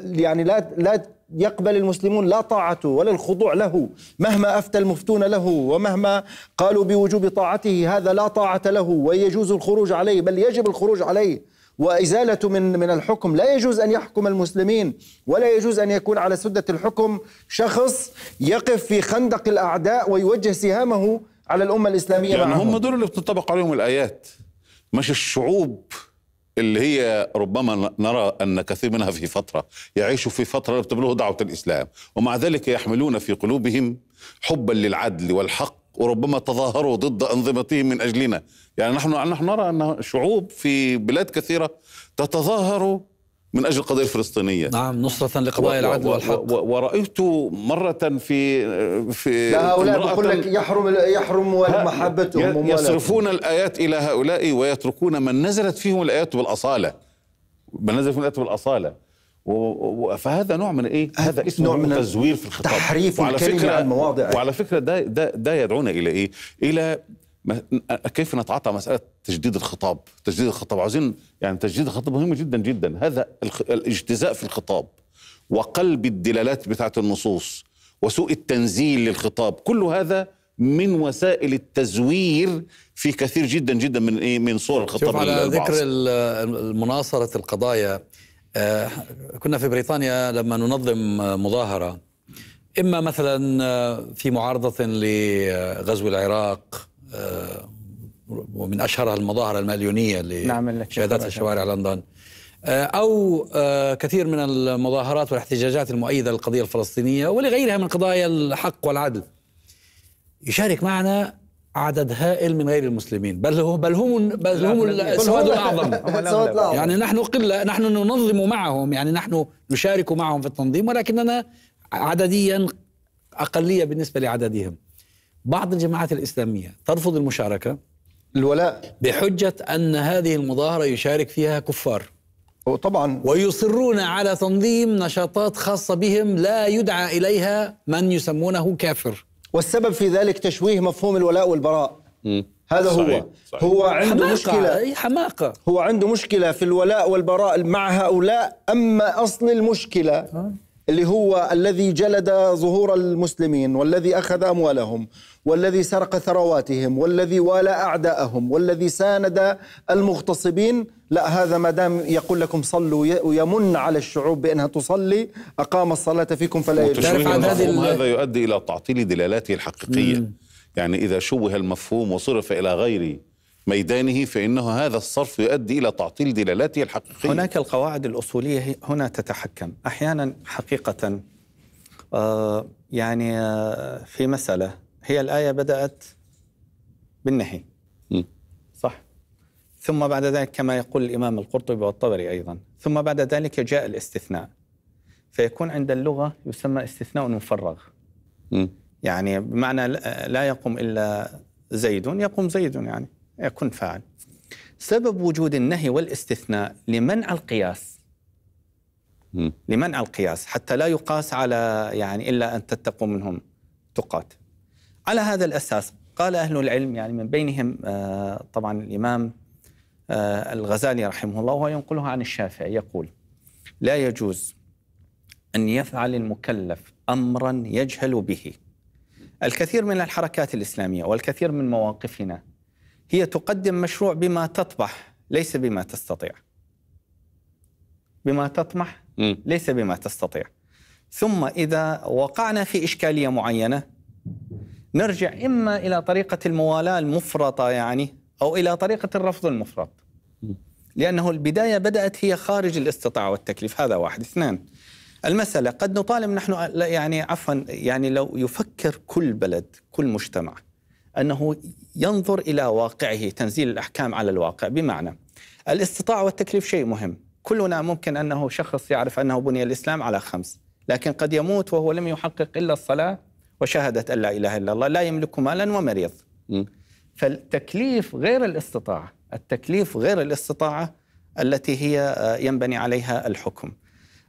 يعني لا لا يقبل المسلمون لا طاعته ولا الخضوع له مهما أفتى المفتون له ومهما قالوا بوجوب طاعته هذا لا طاعة له ويجوز الخروج عليه بل يجب الخروج عليه وإزالة من من الحكم لا يجوز أن يحكم المسلمين ولا يجوز أن يكون على سدة الحكم شخص يقف في خندق الأعداء ويوجه سهامه على الأمة الإسلامية يعني معهم. هم دول اللي بتطبق عليهم الآيات مش الشعوب اللي هي ربما نرى أن كثير منها في فترة يعيش في فترة تبلغ دعوة الإسلام ومع ذلك يحملون في قلوبهم حبا للعدل والحق وربما تظاهروا ضد أنظمتهم من أجلنا يعني نحن, نحن نرى أن شعوب في بلاد كثيرة تتظاهر من أجل القضية الفلسطينية نعم نصرة لقضايا العدل والحق ورايت مرة في في لا هؤلاء بقول لك يحرم يحرم محبتهم يصرفون الآيات إلى هؤلاء ويتركون من نزلت فيهم الآيات بالأصالة من نزلت فيهم الآيات بالأصالة فهذا نوع من ايه؟ هذا اسمه نوع من تزوير في الخطاب تحريف وعلى الكلمة فكرة عن مواضع وعلى فكره ده ده ده يدعونا الى ايه؟ الى كيف نتعاطى مساله تجديد الخطاب؟ تجديد الخطاب عاوزين يعني تجديد الخطاب مهم جدا جدا هذا الاجتزاء في الخطاب وقلب الدلالات بتاعه النصوص وسوء التنزيل للخطاب كل هذا من وسائل التزوير في كثير جدا جدا من ايه من صور الخطاب شوف على ذكر مناصره القضايا آه، كنا في بريطانيا لما ننظم مظاهره اما مثلا آه، في معارضه لغزو العراق آه، ومن اشهرها المظاهره المليونيه اللي شهدتها شوارع لندن آه، او آه، كثير من المظاهرات والاحتجاجات المؤيده للقضيه الفلسطينيه ولغيرها من قضايا الحق والعدل يشارك معنا عدد هائل من غير المسلمين بل هو بل هم بل هم السواد الاعظم يعني نحن قله نحن ننظم معهم يعني نحن نشارك معهم في التنظيم ولكننا عدديا اقليه بالنسبه لعددهم بعض الجماعات الإسلامية ترفض المشاركة الولاء بحجة أن هذه المظاهرة يشارك فيها كفار طبعا ويصرون على تنظيم نشاطات خاصة بهم لا يدعى إليها من يسمونه كافر والسبب في ذلك تشويه مفهوم الولاء والبراء م. هذا صحيح. هو صحيح. هو عنده حماقة. مشكلة حماقة هو عنده مشكلة في الولاء والبراء مع هؤلاء أما أصل المشكلة آه. اللي هو الذي جلد ظهور المسلمين والذي أخذ أموالهم والذي سرق ثرواتهم والذي والى أعداءهم والذي ساند المغتصبين لا هذا ما دام يقول لكم صلوا ويمن على الشعوب بأنها تصلي أقام الصلاة فيكم فلا تعرف هذا يؤدي إلى تعطيل دلالاته الحقيقية مم. يعني إذا شوه المفهوم وصرف إلى غير ميدانه فإنه هذا الصرف يؤدي إلى تعطيل دلالاته الحقيقية هناك القواعد الأصولية هنا تتحكم أحيانا حقيقة آه يعني آه في مسألة هي الآية بدأت بالنهي صح ثم بعد ذلك كما يقول الإمام القرطبي والطبري أيضا ثم بعد ذلك جاء الاستثناء فيكون عند اللغة يسمى استثناء مفرغ م. يعني بمعنى لا يقوم إلا زيد يقوم زيد يعني كن فاعل سبب وجود النهي والاستثناء لمنع القياس لمنع القياس حتى لا يقاس على يعني إلا أن تتقوا منهم تقات على هذا الأساس قال أهل العلم يعني من بينهم آه، طبعا الإمام آه، الغزالي رحمه الله وهو ينقلها عن الشافعي يقول لا يجوز أن يفعل المكلف أمرا يجهل به الكثير من الحركات الإسلامية والكثير من مواقفنا هي تقدم مشروع بما تطمح ليس بما تستطيع بما تطمح ليس بما تستطيع ثم إذا وقعنا في إشكالية معينة نرجع إما إلى طريقة الموالاة المفرطة يعني أو إلى طريقة الرفض المفرط لأنه البداية بدأت هي خارج الاستطاعة والتكليف هذا واحد اثنان المسألة قد نطالب نحن يعني عفوا يعني لو يفكر كل بلد كل مجتمع أنه ينظر إلى واقعه تنزيل الأحكام على الواقع بمعنى الاستطاعة والتكليف شيء مهم كلنا ممكن أنه شخص يعرف أنه بني الإسلام على خمس لكن قد يموت وهو لم يحقق إلا الصلاة وشهادة أن لا إله إلا الله لا يملك مالا ومريض فالتكليف غير الاستطاعة التكليف غير الاستطاعة التي هي آه، ينبني عليها الحكم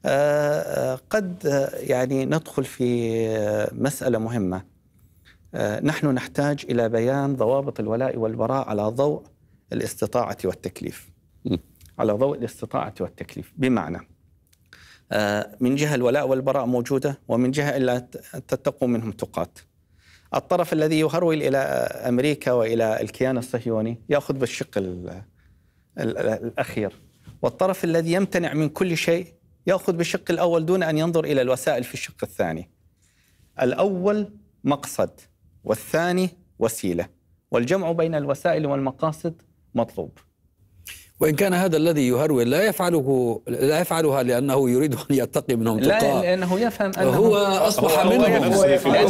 آه، آه، قد يعني ندخل في مسألة مهمة آه، نحن نحتاج إلى بيان ضوابط الولاء والبراء على ضوء الاستطاعة والتكليف على ضوء الاستطاعة والتكليف بمعنى آه، من جهة الولاء والبراء موجودة ومن جهة إلا تتقوا منهم تقات الطرف الذي يهرول إلى أمريكا وإلى الكيان الصهيوني يأخذ بالشق الأخير والطرف الذي يمتنع من كل شيء يأخذ بالشق الأول دون أن ينظر إلى الوسائل في الشق الثاني الأول مقصد والثاني وسيله والجمع بين الوسائل والمقاصد مطلوب وإن كان هذا الذي يهرول لا يفعله لا يفعلها لأنه يريد أن يتقي منهم تقاء لا لأنه يفهم أنه هو أصبح هو منهم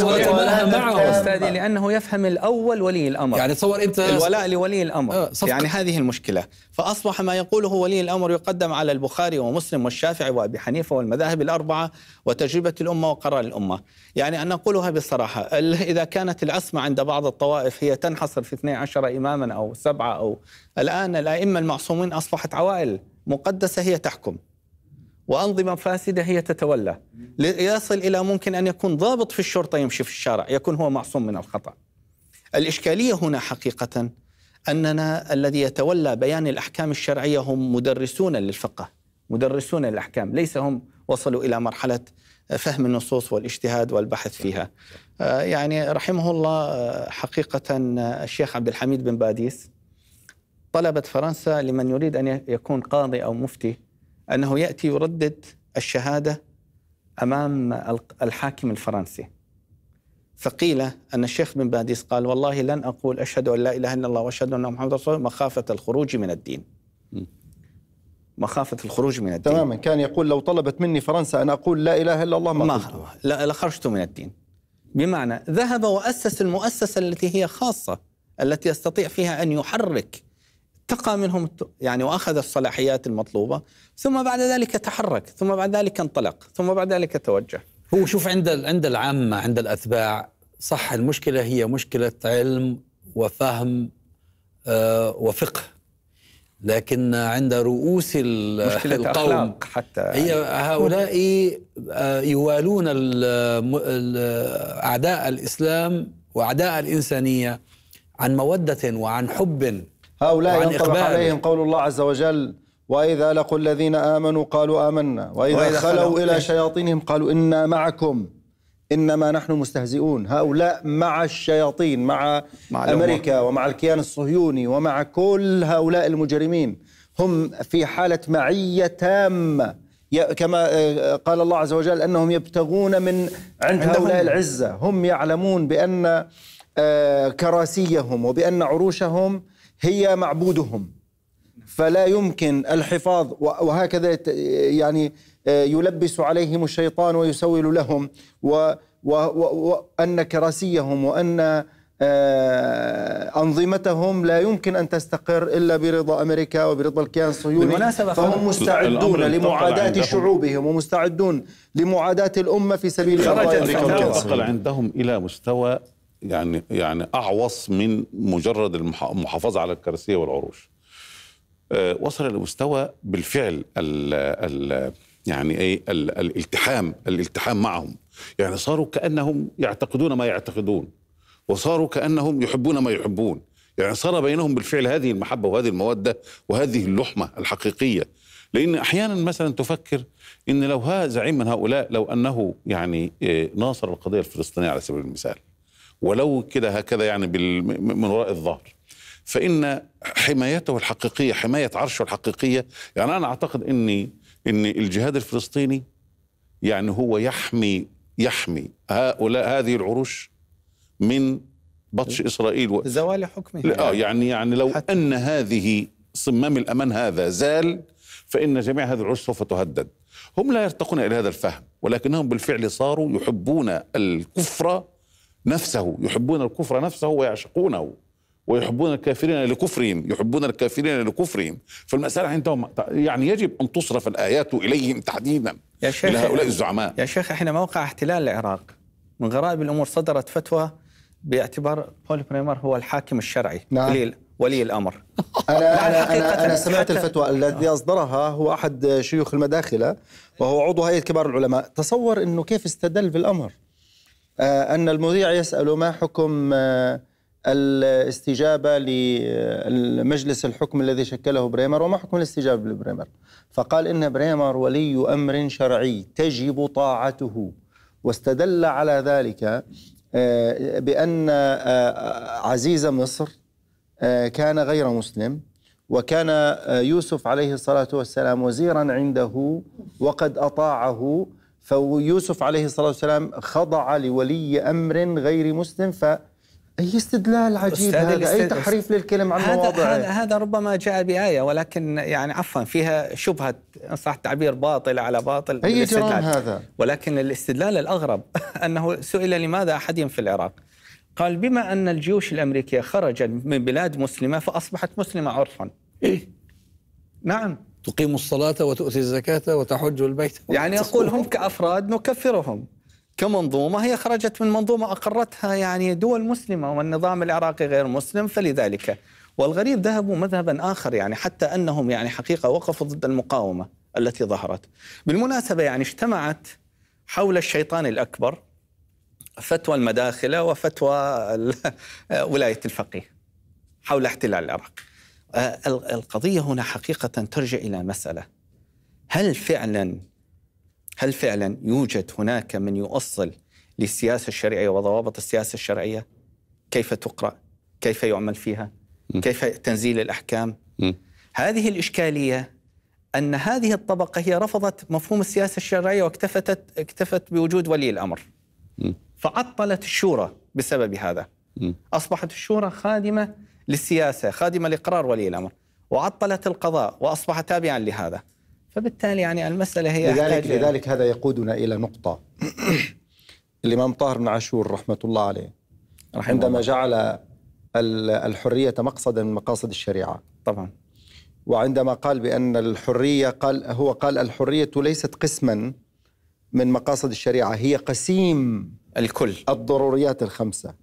وتماهى معه أستاذي لأنه يفهم الأول ولي الأمر يعني تصور أنت الولاء لولي الأمر آه، يعني هذه المشكلة فأصبح ما يقوله ولي الأمر يقدم على البخاري ومسلم والشافعي وأبي حنيفة والمذاهب الأربعة وتجربة الأمة وقرار الأمة يعني أن نقولها بصراحة إذا كانت العصمة عند بعض الطوائف هي تنحصر في 12 إماما أو سبعة أو الآن الأئمة المعصومين يوم أصبحت عوائل مقدسة هي تحكم وأنظمة فاسدة هي تتولى ليصل إلى ممكن أن يكون ضابط في الشرطة يمشي في الشارع يكون هو معصوم من الخطأ الإشكالية هنا حقيقة أننا الذي يتولى بيان الأحكام الشرعية هم مدرسون للفقه مدرسون للأحكام ليس هم وصلوا إلى مرحلة فهم النصوص والاجتهاد والبحث فيها آه، يعني رحمه الله آه، حقيقة آه، الشيخ عبد الحميد بن باديس طلبت فرنسا لمن يريد أن يكون قاضي أو مفتي أنه يأتي يردد الشهادة أمام الحاكم الفرنسي فقيل أن الشيخ بن باديس قال والله لن أقول أشهد أن لا إله إلا الله وأشهد أن محمد رسول الله مخافة الخروج من الدين مخافة الخروج من الدين تماما كان يقول لو طلبت مني فرنسا أن أقول لا إله إلا الله ما, ما لا لخرجت من الدين بمعنى ذهب وأسس المؤسسة التي هي خاصة التي يستطيع فيها أن يحرك تقى منهم يعني واخذ الصلاحيات المطلوبه ثم بعد ذلك تحرك ثم بعد ذلك انطلق ثم بعد ذلك توجه هو شوف عند عند العامه عند الاتباع صح المشكله هي مشكله علم وفهم آه وفقه لكن عند رؤوس القوم حتى هي يعني. هؤلاء آه، يوالون اعداء الاسلام واعداء الانسانيه عن موده وعن حب هؤلاء ينطبق إقبال. عليهم قول الله عز وجل وإذا لقوا الذين آمنوا قالوا آمنا وإذا, وإذا خلوا, إلى إيه. شياطينهم قالوا إنا معكم إنما نحن مستهزئون هؤلاء مع الشياطين مع, مع أمريكا ومع الكيان الصهيوني ومع كل هؤلاء المجرمين هم في حالة معية تامة كما آه، قال الله عز وجل انهم يبتغون من عند هؤلاء العزه هم يعلمون بان آه، كراسيهم وبان عروشهم هي معبودهم فلا يمكن الحفاظ وهكذا يعني آه، يلبس عليهم الشيطان ويسول لهم و و و وأن كراسيهم وأن آه، أنظمتهم لا يمكن أن تستقر إلا برضا أمريكا وبرضا الكيان الصهيوني فهم مستعدون لمعاداة شعوبهم ومستعدون لمعاداة الأمة في سبيل خرجت أقل عندهم إلى مستوى يعني يعني اعوص من مجرد المحافظه على الكراسيه والعروش. آه، وصل لمستوى بالفعل الـ الـ يعني ايه الـ الالتحام الالتحام معهم يعني صاروا كانهم يعتقدون ما يعتقدون وصاروا كانهم يحبون ما يحبون يعني صار بينهم بالفعل هذه المحبه وهذه الموده وهذه اللحمه الحقيقيه لان احيانا مثلا تفكر ان لو ها زعيم من هؤلاء لو انه يعني آه، ناصر القضيه الفلسطينيه على سبيل المثال ولو كده هكذا يعني من وراء الظهر فإن حمايته الحقيقية حماية عرشه الحقيقية يعني أنا أعتقد أن أن الجهاد الفلسطيني يعني هو يحمي يحمي هؤلاء هذه العروش من بطش إيه؟ إسرائيل و... زوال حكمها آه يعني يعني لو حتى. أن هذه صمام الأمان هذا زال فإن جميع هذه العروش سوف تهدد هم لا يرتقون إلى هذا الفهم ولكنهم بالفعل صاروا يحبون الكفر نفسه يحبون الكفر نفسه ويعشقونه ويحبون الكافرين لكفرهم يحبون الكافرين لكفرهم فالمسألة عندهم يعني يجب أن تصرف الآيات إليهم تحديدا يا شيخ إلى هؤلاء الزعماء يا شيخ إحنا موقع احتلال العراق من غرائب الأمور صدرت فتوى باعتبار بول بريمر هو الحاكم الشرعي نعم. ولي, ولي الامر انا انا انا, أنا سمعت الفتوى الذي اصدرها هو احد شيوخ المداخله وهو عضو هيئه كبار العلماء تصور انه كيف استدل بالامر آه، أن المذيع يسأل ما حكم آه، الاستجابة لمجلس الحكم الذي شكله بريمر وما حكم الاستجابة لبريمر فقال إن بريمر ولي أمر شرعي تجب طاعته واستدل على ذلك آه، بأن عزيز مصر كان غير مسلم وكان يوسف عليه الصلاة والسلام وزيرا عنده وقد أطاعه فيوسف عليه الصلاة والسلام خضع لولي أمر غير مسلم ف أي استدلال عجيب هذا الاستد... أي تحريف للكلم عن مواضعه هذا, هذا ربما جاء بآية ولكن يعني عفوا فيها شبهة إن صح التعبير باطل على باطل أي جرام هذا ولكن الاستدلال الأغرب أنه سئل لماذا أحدهم في العراق قال بما أن الجيوش الأمريكية خرجت من بلاد مسلمة فأصبحت مسلمة عرفا إيه؟ نعم تقيم الصلاة وتؤتي الزكاة وتحج البيت يعني أقول هم كأفراد نكفرهم كمنظومة هي خرجت من منظومة أقرتها يعني دول مسلمة والنظام العراقي غير مسلم فلذلك والغريب ذهبوا مذهبا آخر يعني حتى أنهم يعني حقيقة وقفوا ضد المقاومة التي ظهرت بالمناسبة يعني اجتمعت حول الشيطان الأكبر فتوى المداخلة وفتوى ولاية الفقيه حول احتلال العراق آه، القضية هنا حقيقة ترجع إلى مسألة هل فعلا هل فعلا يوجد هناك من يؤصل للسياسة الشرعية وضوابط السياسة الشرعية كيف تقرأ كيف يعمل فيها كيف تنزيل الأحكام هذه الإشكالية أن هذه الطبقة هي رفضت مفهوم السياسة الشرعية واكتفت اكتفت بوجود ولي الأمر فعطلت الشورى بسبب هذا أصبحت الشورى خادمة للسياسة خادمة لقرار ولي الأمر وعطلت القضاء وأصبح تابعا لهذا فبالتالي يعني المسألة هي لذلك, لذلك هذا يقودنا إلى نقطة الإمام طاهر بن عاشور رحمة الله عليه رحمه عندما الله. جعل الحرية مقصدا من مقاصد الشريعة طبعا وعندما قال بأن الحرية قال هو قال الحرية ليست قسما من مقاصد الشريعة هي قسيم الكل الضروريات الخمسة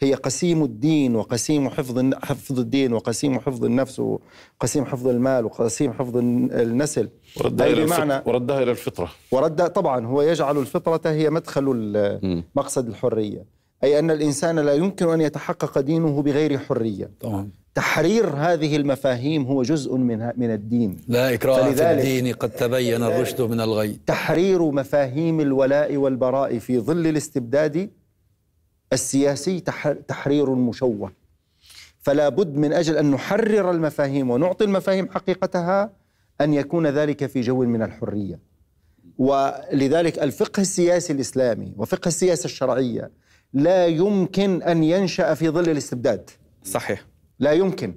هي قسيم الدين وقسيم حفظ حفظ الدين وقسيم حفظ النفس وقسيم حفظ المال وقسيم حفظ النسل وردها الى بمعنى وردها الى الفطره ورد طبعا هو يجعل الفطره هي مدخل مقصد الحريه اي ان الانسان لا يمكن ان يتحقق دينه بغير حريه طبعا تحرير هذه المفاهيم هو جزء من من الدين لا إكراه في الدين قد تبين الرشد من الغي تحرير مفاهيم الولاء والبراء في ظل الاستبداد السياسي تحرير مشوه فلا بد من اجل ان نحرر المفاهيم ونعطي المفاهيم حقيقتها ان يكون ذلك في جو من الحريه ولذلك الفقه السياسي الاسلامي وفقه السياسه الشرعيه لا يمكن ان ينشا في ظل الاستبداد صحيح لا يمكن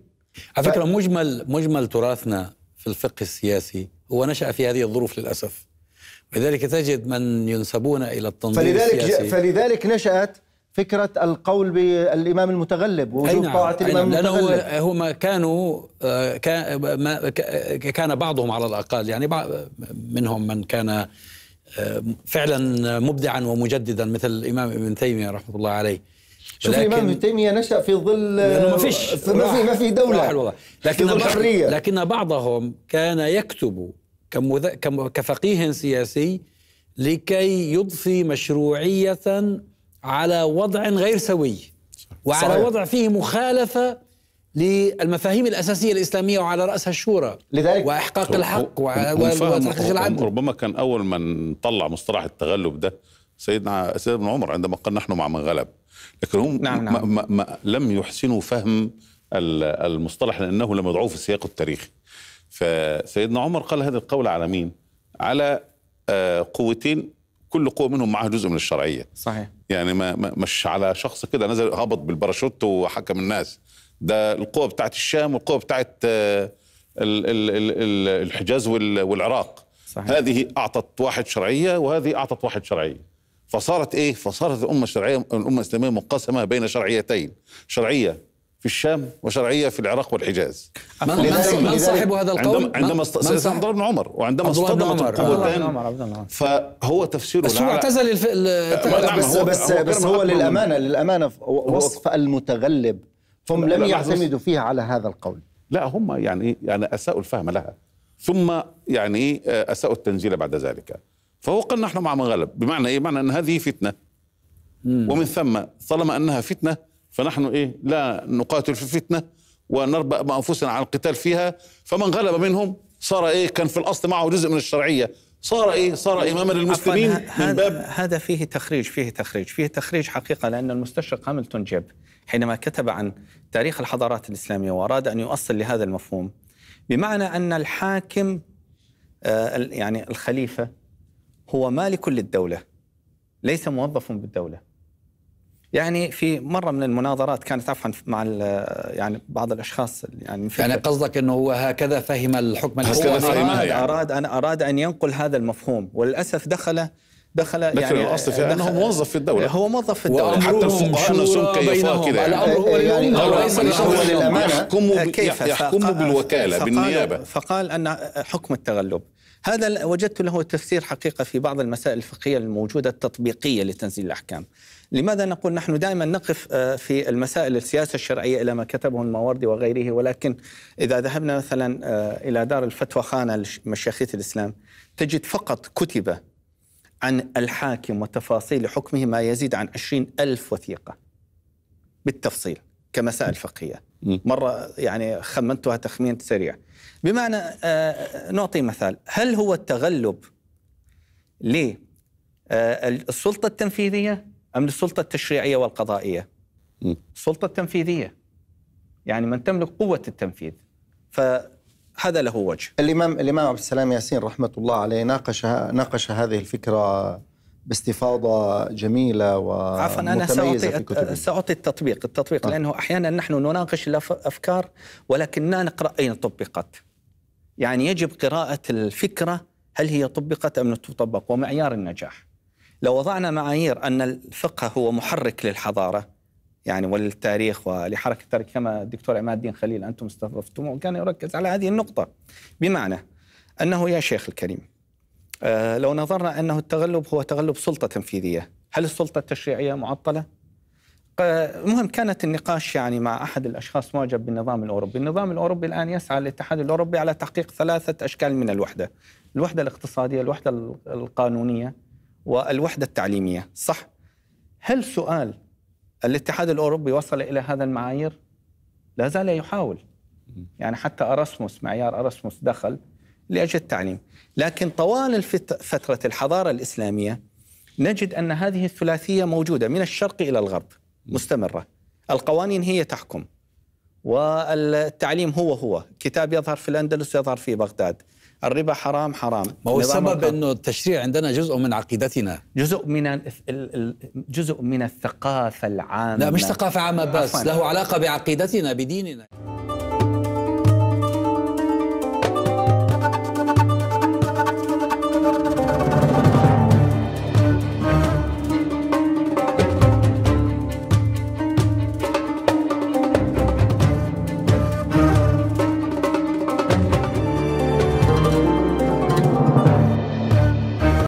على فكره ف... مجمل مجمل تراثنا في الفقه السياسي هو نشا في هذه الظروف للاسف لذلك تجد من ينسبون الى التنظيم فلذلك السياسي فلذلك نشات فكرة القول بالإمام المتغلب وجود طاعة نعم، الإمام نعم المتغلب هو هم كانوا آه، كان بعضهم على الأقل يعني منهم من كان آه، فعلا مبدعا ومجددا مثل الإمام ابن تيمية رحمه الله عليه شوف الامام ابن تيميه نشا في ظل لانه ما فيش ما في ما في دوله لكن الحريه لكن بعضهم كان يكتب كفقيه سياسي لكي يضفي مشروعيه على وضع غير سوي وعلى صحيح. وضع فيه مخالفه للمفاهيم الاساسيه الاسلاميه وعلى راسها الشورى لذلك واحقاق الحق وتحقيق العدل ربما كان اول من طلع مصطلح التغلب ده سيدنا سيدنا ابن عمر عندما قال نحن مع من غلب لكن هم نعم نعم. ما ما لم يحسنوا فهم المصطلح لانه لم يضعوه في السياق التاريخي فسيدنا عمر قال هذا القول على مين على آه، قوتين كل قوه منهم معها جزء من الشرعيه صحيح يعني ما مش على شخص كده نزل هبط بالباراشوت وحكم الناس ده القوة بتاعت الشام والقوة بتاعت آه، الحجاز والعراق صحيح. هذه أعطت واحد شرعية وهذه أعطت واحد شرعية فصارت ايه؟ فصارت الامه الشرعيه الامه الاسلاميه منقسمه بين شرعيتين، شرعيه في الشام وشرعيه في العراق والحجاز من, من صاحب هذا القول عندما, عندما است... سيدنا عبد بن عمر وعندما اصطدمت القوتان فهو تفسيره بس هو اعتزل الف... ال... بس هو بس, هو بس هو للامانه للامانه وصف المتغلب فهم لم يعتمدوا فيها على هذا القول لا هم يعني يعني اساءوا الفهم لها ثم يعني آه، اساءوا التنزيل بعد ذلك فهو قال نحن مع من غلب بمعنى ايه؟ بمعنى ان هذه فتنه ومن ثم طالما انها فتنه فنحن إيه لا نقاتل في الفتنة ونربأ بأنفسنا أنفسنا على القتال فيها فمن غلب منهم صار إيه كان في الأصل معه جزء من الشرعية صار ايه صار اماما للمسلمين من باب هذا فيه تخريج فيه تخريج فيه تخريج حقيقه لان المستشرق هاملتون جيب حينما كتب عن تاريخ الحضارات الاسلاميه واراد ان يؤصل لهذا المفهوم بمعنى ان الحاكم آه، يعني الخليفه هو مالك للدوله ليس موظف بالدوله يعني في مره من المناظرات كانت عفوا مع يعني بعض الاشخاص يعني في يعني قصدك انه هو هكذا فهم الحكم الاسلامي هو أراد, يعني. اراد ان اراد ان ينقل هذا المفهوم وللاسف دخل دخل لكن يعني الاصل في انه موظف في الدوله هو موظف في الدوله حتى الفقهاء نفسهم كيفاه كذا الامر هو يحكم يعني يحكم كيف يحكموا بالوكاله بالنيابه فقال ان حكم التغلب هذا وجدت له تفسير حقيقه في بعض المسائل الفقهيه الموجوده التطبيقيه لتنزيل الاحكام لماذا نقول نحن دائما نقف آه، في المسائل السياسة الشرعية إلى ما كتبه الماوردي وغيره ولكن إذا ذهبنا مثلا آه، إلى دار الفتوى خانة مشيخية الإسلام تجد فقط كتب عن الحاكم وتفاصيل حكمه ما يزيد عن عشرين ألف وثيقة بالتفصيل كمسائل فقهية مرة يعني خمنتها تخمين سريع بمعنى آه، نعطي مثال هل هو التغلب للسلطة التنفيذية أم للسلطة التشريعية والقضائية السلطة التنفيذية يعني من تملك قوة التنفيذ فهذا له وجه الإمام الإمام عبد السلام ياسين رحمة الله عليه ناقش ناقش هذه الفكرة باستفاضة جميلة ومتميزة عفوا أنا سأعطي, سأعطي التطبيق التطبيق آه. لأنه أحيانا نحن نناقش الأفكار ولكن لا نقرأ أين طبقت يعني يجب قراءة الفكرة هل هي طبقت أم لم تطبق ومعيار النجاح لو وضعنا معايير أن الفقه هو محرك للحضارة يعني وللتاريخ ولحركة التاريخ كما الدكتور عماد الدين خليل أنتم استضفتموه كان يركز على هذه النقطة بمعنى أنه يا شيخ الكريم آه، لو نظرنا أنه التغلب هو تغلب سلطة تنفيذية هل السلطة التشريعية معطلة؟ المهم آه، كانت النقاش يعني مع أحد الأشخاص معجب بالنظام الأوروبي النظام الأوروبي الآن يسعى الاتحاد الأوروبي على تحقيق ثلاثة أشكال من الوحدة الوحدة الاقتصادية الوحدة القانونية والوحدة التعليمية صح هل سؤال الاتحاد الأوروبي وصل إلى هذا المعايير؟ لا زال يحاول يعني حتى أرسموس معيار أرسموس دخل لأجل التعليم لكن طوال فترة الحضارة الإسلامية نجد أن هذه الثلاثية موجودة من الشرق إلى الغرب مستمرة القوانين هي تحكم والتعليم هو هو كتاب يظهر في الأندلس يظهر في بغداد الربا حرام حرام ما هو السبب انه التشريع عندنا جزء من عقيدتنا جزء من جزء من الثقافه العامه لا مش ثقافه عامه بس له علاقه بعقيدتنا بديننا